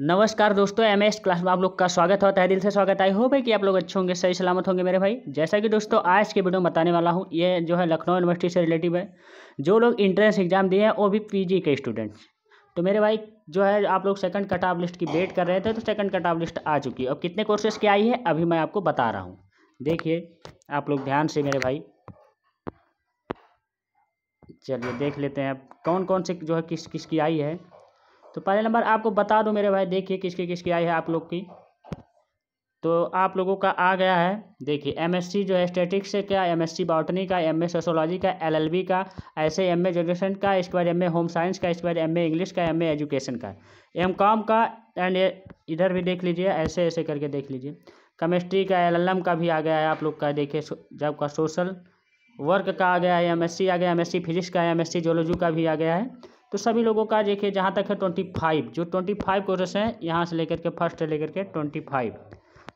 नमस्कार दोस्तों M S class में आप लोग का स्वागत है तहदिल से स्वागत आई हो भाई कि आप लोग अच्छे होंगे सही सलामत होंगे मेरे भाई जैसा कि दोस्तों आज के वीडियो में बताने वाला हूँ ये जो है लखनऊ यूनिवर्सिटी से रिलेटिव है जो लोग इंट्रेंस एग्जाम दिए हैं वो भी पीजी के स्टूडेंट्स तो मेरे भाई जो है आप लोग सेकंड कट ऑफ लिस्ट की वेट कर रहे थे तो सेकंड कट ऑफ लिस्ट आ चुकी है अब कितने कोर्सेज की आई है अभी मैं आपको बता रहा हूँ देखिए आप लोग ध्यान से मेरे भाई चलिए देख लेते हैं अब कौन कौन से जो है किस किस की आई है तो पहले नंबर आपको बता दो मेरे भाई देखिए किसकी किसकी आई है आप लोग की तो आप लोगों का आ गया है देखिए एमएससी जो है स्टेटिक्स से क्या एमएससी बॉटनी का एमए सोशोलॉजी का एलएलबी का ऐसे एमए जनरेशन का इसके बाद एमए होम साइंस का इसके बाद एमए इंग्लिश का एमए एजुकेशन का एम कॉम का एंड इधर भी देख लीजिए ऐसे ऐसे करके देख लीजिए केमिस्ट्री का एल का भी आ गया है आप लोग का देखिए जब का सोशल वर्क का आ गया है एम आ गया एम फिजिक्स का एम एस जोलॉजी का भी आ गया है तो सभी लोगों का देखिए जहाँ तक है ट्वेंटी फाइव जो ट्वेंटी फाइव कोर्सेस हैं यहाँ से लेकर के फर्स्ट लेकर के ट्वेंटी फाइव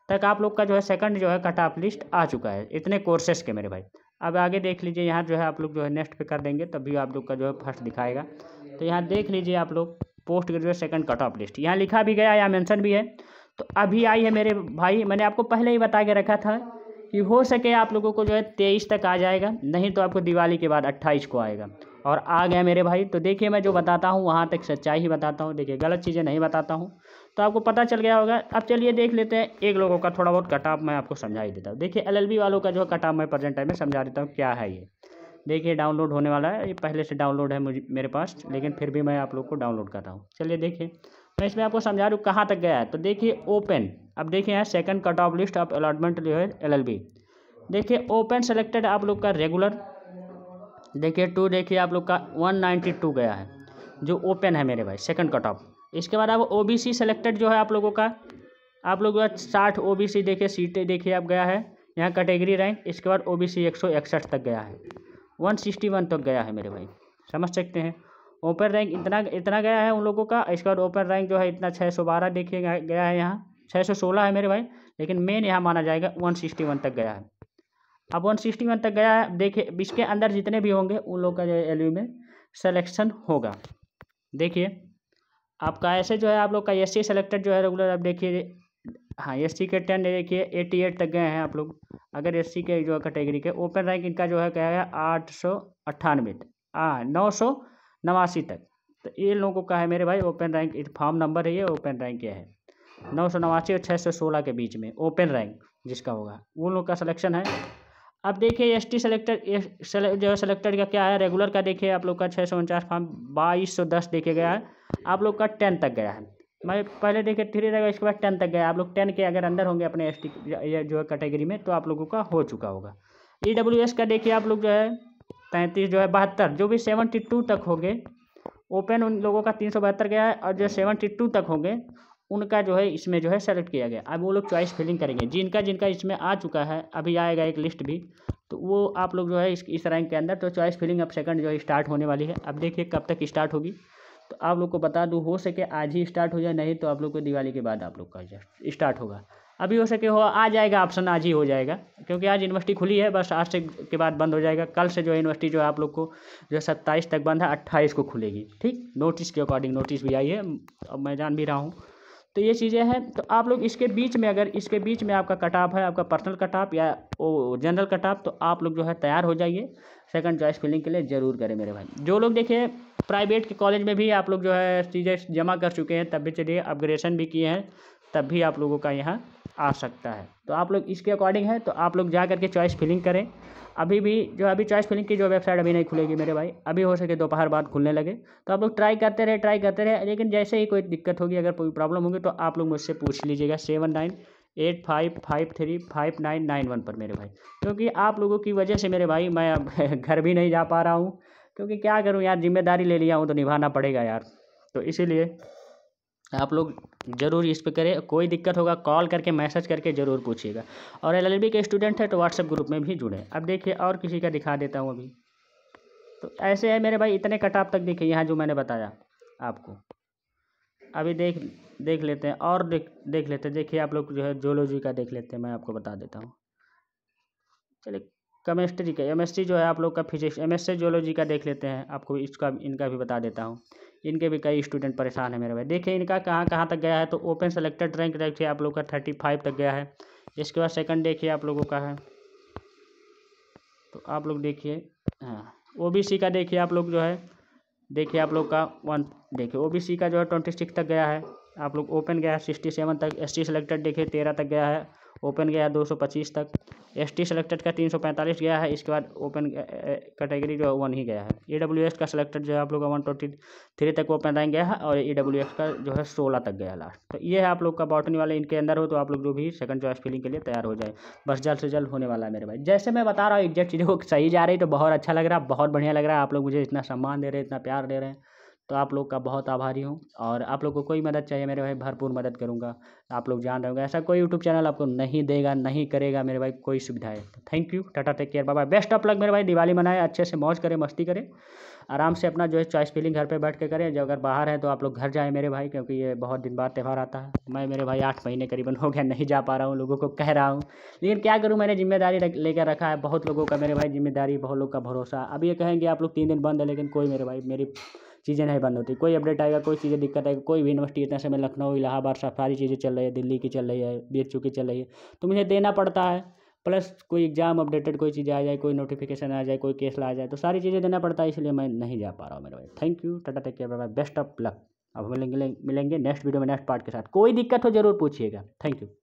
तक आप लोग का जो है सेकंड जो है कट ऑफ लिस्ट आ चुका है इतने कोर्सेस के मेरे भाई अब आगे देख लीजिए यहाँ जो है आप लोग जो है नेक्स्ट पे कर देंगे तभी आप लोग का जो है फर्स्ट दिखाएगा तो यहाँ देख लीजिए आप लोग post graduate second cut off list यहाँ लिखा भी गया यहाँ मेंशन भी है तो अभी आई है मेरे भाई मैंने आपको पहले ही बता के रखा था कि हो सके आप लोगों को जो है तेईस तक आ जाएगा नहीं तो आपको दिवाली के बाद अट्ठाईस को आएगा और आ गया मेरे भाई तो देखिए मैं जो बताता हूँ वहाँ तक सच्चाई ही बताता हूँ देखिए गलत चीज़ें नहीं बताता हूँ तो आपको पता चल गया होगा अब चलिए देख लेते हैं एक लोगों का थोड़ा बहुत कटाप मैं आपको समझा ही देता हूँ देखिए एलएलबी वालों का जो कटाप मैं प्रेजेंट टाइम में समझा देता हूँ क्या है ये देखिए डाउनलोड होने वाला है ये पहले से डाउनलोड है मुझे मेरे पास लेकिन फिर भी मैं आप लोग को डाउनलोड कर रहा हूँ चलिए देखिए मैं इसमें आपको समझा रहा हूँ कहाँ तक गया है तो देखिए ओपन अब देखिए यहाँ second cut off list of allotment जो है एल देखिए ओपन सेलेक्टेड आप लोग का रेगुलर देखिए टू देखिए आप लोग का 192 गया है जो ओपन है मेरे भाई सेकंड कट ऑफ इसके बाद अब ओ बी सी सेलेक्टेड जो है आप लोगों का आप लोग साठ ओ बी सी देखिए सीटें देखिए आप गया है यहाँ कैटेगरी रैंक इसके बाद ओ बी सी एक सौ इकसठ तक गया है वन सिक्सटी वन तक गया है मेरे भाई समझ सकते हैं ओपन रैंक इतना इतना गया है उन लोगों का इसके बाद ओपन रैंक जो है इतना छः सौ बारह देखिए गया है यहाँ छः सौ सोलह है मेरे भाई लेकिन मेन यहाँ माना जाएगा वन सिक्सटी वन तक गया है अब वन सिक्सटी वन तक गया देखिए इसके अंदर जितने भी होंगे उन लोग का जो है एल में सलेक्शन होगा देखिए आपका ऐसे जो है आप लोग का एस सी सेलेक्टेड जो है रेगुलर आप देखिए हाँ एस सी के टेन देखिए एट्टी एट तक गए हैं आप लोग अगर एस सी के जो है कैटेगरी के ओपन रैंक इनका जो है क्या है आठ सौ अट्ठानवे तक हाँ नौ सौ नवासी तक तो ये लोगों का है मेरे भाई ओपन रैंक फॉर्म नंबर है ये ओपन रैंक ये है नौ सौ नवासी और छः सौ सोलह के बीच में ओपन रैंक जिसका होगा उन लोग का सलेक्शन है अब देखिए एस टी सेलेक्टर जो है सेलेक्टर का क्या है रेगुलर का देखिए आप लोग का छः सौ उनचास फॉर्म हाँ, बाईस सौ दस देखे गया है आप लोग का टेन तक गया है मैं पहले देखिए थ्री रहेगा इसके बाद टेन तक गया आप लोग टेन के अगर अंदर होंगे अपने एस टी जो है कैटेगरी में तो आप लोगों का हो चुका होगा ई डब्ल्यू एस का देखिए आप लोग जो है पैंतीस जो है बहत्तर जो भी सेवेंटी टू तक होंगे ओपन उन लोगों का तीन सौ बहत्तर गया है और जो सेवेंटी टू तक होंगे उनका जो है इसमें जो है सेलेक्ट किया गया अब वो लोग चॉइस फिलिंग करेंगे जिनका जिनका इसमें आ चुका है अभी आएगा एक लिस्ट भी तो वो आप लोग जो है इस इस रैंक के अंदर तो चॉइस फिलिंग अब सेकंड जो है स्टार्ट होने वाली है अब देखिए कब तक स्टार्ट होगी तो आप लोग को बता दूँ हो सके आज ही स्टार्ट हो जाए नहीं तो आप लोग को दिवाली के बाद आप लोग का स्टार्ट होगा अभी हो सके हो आ जाएगा ऑप्शन आज ही हो जाएगा क्योंकि आज यूनिवर्सिटी खुली है बस आज से के बाद बंद हो जाएगा कल से जो यूनिवर्सिटी जो है आप लोग को जो है सत्ताईस तक बंद है अट्ठाईस को खुलेगी ठीक नोटिस के अकॉर्डिंग नोटिस भी आई है अब मैं जान भी रहा हूँ तो ये चीज़ें हैं तो आप लोग इसके बीच में अगर इसके बीच में आपका कटाप है आपका पर्सनल कटाप या वो जनरल कटाप तो आप लोग जो है तैयार हो जाइए सेकंड चॉइस फिलिंग के लिए ज़रूर करें मेरे भाई जो लोग देखिए प्राइवेट के कॉलेज में भी आप लोग जो है चीज़ें जमा कर चुके हैं तब भी चलिए अपग्रेशन भी किए हैं तब भी आप लोगों का यहाँ आ सकता है तो आप लोग इसके अकॉर्डिंग है तो आप लोग जा करके चॉइस फिलिंग करें अभी भी जो अभी चॉइस फिलिंग की जो वेबसाइट अभी नहीं खुलेगी मेरे भाई अभी हो सके दोपहर बाद खुलने लगे तो आप लोग ट्राई करते रहे ट्राई करते रहे लेकिन जैसे ही कोई दिक्कत होगी अगर कोई प्रॉब्लम होगी तो आप लोग मुझसे पूछ लीजिएगा seven nine eight five five three five nine nine one पर मेरे भाई क्योंकि आप लोगों की वजह से मेरे भाई मैं अब घर भी नहीं जा पा रहा हूँ क्योंकि क्या करूँ यार जिम्मेदारी ले लिया हूँ तो निभाना पड़ेगा यार तो इसीलिए आप लोग ज़रूर इस पे करें कोई दिक्कत होगा कॉल करके मैसेज करके ज़रूर पूछिएगा और एलएलबी के स्टूडेंट है तो व्हाट्सएप ग्रुप में भी जुड़े अब देखिए और किसी का दिखा देता हूँ अभी तो ऐसे है मेरे भाई इतने कटाप तक देखिए यहाँ जो मैंने बताया आपको अभी देख देख लेते हैं और देख देख लेते हैं देखिए आप लोग जो है जोलॉजी का देख लेते हैं मैं आपको बता देता हूँ चलिए केमिस्ट्री का एम जो है आप लोग का फिजिक्स एम एस जोलॉजी का देख लेते हैं आपको इसका इनका भी बता देता हूँ इनके भी कई स्टूडेंट परेशान है मेरे भाई देखिए इनका कहाँ कहाँ तक गया है तो ओपन सेलेक्टेड रैंक देखिए आप लोग का थर्टी फाइव तक गया है इसके बाद सेकंड देखिए आप लोगों का है तो आप लोग देखिए हाँ सी का देखिए आप लोग जो है देखिए आप लोग का वन देखिए सी का जो है ट्वेंटी सिक्स तक गया है आप लोग ओपन गया है सिक्सटी सेवन तक एस टी सेलेक्टेड देखिए तेरह तक गया है ओपन गया है दो सौ पच्चीस तक एस टी सेलेक्टेड का तीन सौ पैंतालीस गया है इसके बाद ओपन कैटेगरी जो है वन ही गया है ई डब्ल्यू एस का सेलेक्टेड जो है आप लोग का वन ट्वेंटी थ्री तक ओपन रैंक गया है और ई डब्ल्यू एस का जो है सोलह तक गया लास्ट तो ये है आप लोग का बॉटनी वाले इनके अंदर हो तो आप लोग जो भी सेकंड चॉइस फिलिंग के लिए तैयार हो जाए बस जल्द से जल्द होने वाला है मेरे भाई जैसे मैं बता रहा हूँ एग्जैक्ट चीज़ों को सही जा रही तो बहुत अच्छा लग रहा है बहुत बढ़िया लग रहा है आप लोग मुझे इतना सम्मान दे रहे हैं इतना प्यार दे रहे हैं तो आप लोग का बहुत आभारी हूँ और आप लोग को कोई मदद चाहिए मेरे भाई भरपूर मदद करूँगा आप लोग जान रहे ऐसा कोई यूट्यूब चैनल आपको नहीं देगा नहीं करेगा मेरे भाई कोई सुविधा है thank you tata take care बाबा बेस्ट ऑफ लग मेरे भाई दिवाली मनाए अच्छे से मौज करें मस्ती करें आराम से अपना जो है चॉइस फीलिंग घर पे बैठ के करें जो अगर बाहर हैं तो आप लोग घर जाएँ मेरे भाई क्योंकि ये बहुत दिन बाद त्यौहार आता है मैं मेरे भाई आठ महीने करीबन हो गया नहीं जा पा रहा हूँ लोगों को कह रहा हूँ लेकिन क्या करूँ मैंने जिम्मेदारी लेकर रखा है बहुत लोगों का मेरे भाई जिम्मेदारी बहुत लोग का भरोसा अब ये कहेंगे आप लोग तीन दिन बंद है लेकिन कोई मेरे भाई मेरी चीज़ें नहीं बंद होती कोई अपडेट आएगा कोई चीज़ें दिक्कत आएगा कोई भी यूनिवर्सिटी इतने समय लखनऊ इलाहाबाद सब सारी चीज़ें चल रही है दिल्ली की चल रही है बी की चल रही है तो मुझे देना पड़ता है प्लस कोई एग्जाम अपडेटेड कोई चीज़ आ जाए कोई नोटिफिकेशन आ जाए कोई केस ला जाए तो सारी चीज़ें देना पड़ता है इसलिए मैं नहीं जा पा रहा हूँ मेरे भाई thank you tata take care best of luck अब मिलेंगे मिलेंगे नेक्स्ट वीडियो में नेक्स्ट पार्ट के साथ कोई दिक्कत हो जरूर पूछिएगा थैंक यू